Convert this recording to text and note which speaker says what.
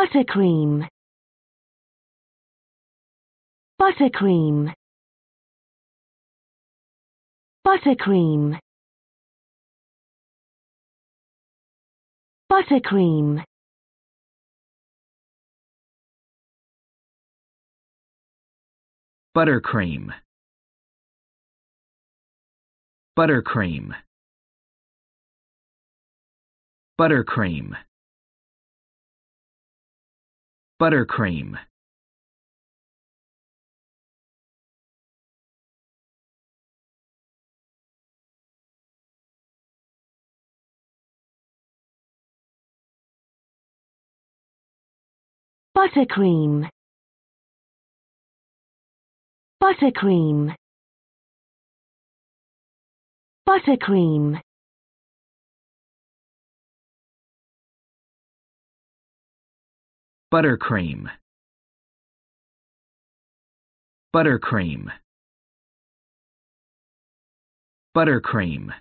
Speaker 1: buttercream buttercream buttercream buttercream buttercream buttercream buttercream buttercream buttercream buttercream buttercream Buttercream buttercream buttercream